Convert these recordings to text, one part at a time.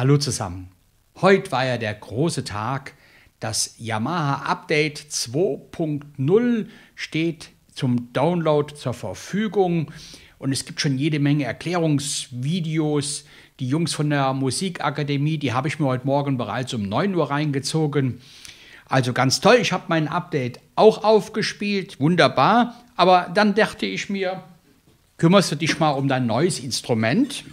Hallo zusammen. Heute war ja der große Tag. Das Yamaha Update 2.0 steht zum Download zur Verfügung und es gibt schon jede Menge Erklärungsvideos. Die Jungs von der Musikakademie, die habe ich mir heute Morgen bereits um 9 Uhr reingezogen. Also ganz toll, ich habe mein Update auch aufgespielt, wunderbar. Aber dann dachte ich mir, kümmerst du dich mal um dein neues Instrument?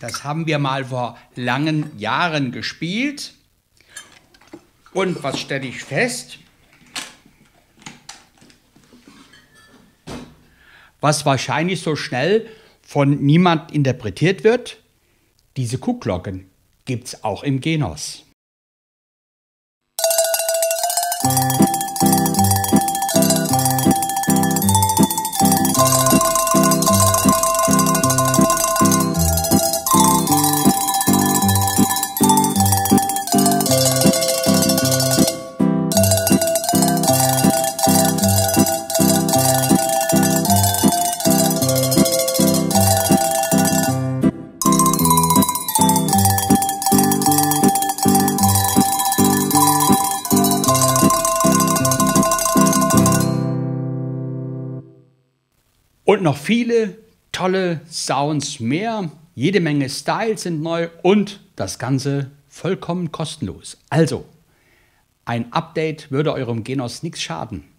Das haben wir mal vor langen Jahren gespielt. Und was stelle ich fest? Was wahrscheinlich so schnell von niemand interpretiert wird, diese Kuckglocken gibt es auch im Genos. Und noch viele tolle Sounds mehr. Jede Menge Styles sind neu und das Ganze vollkommen kostenlos. Also, ein Update würde eurem Genos nichts schaden.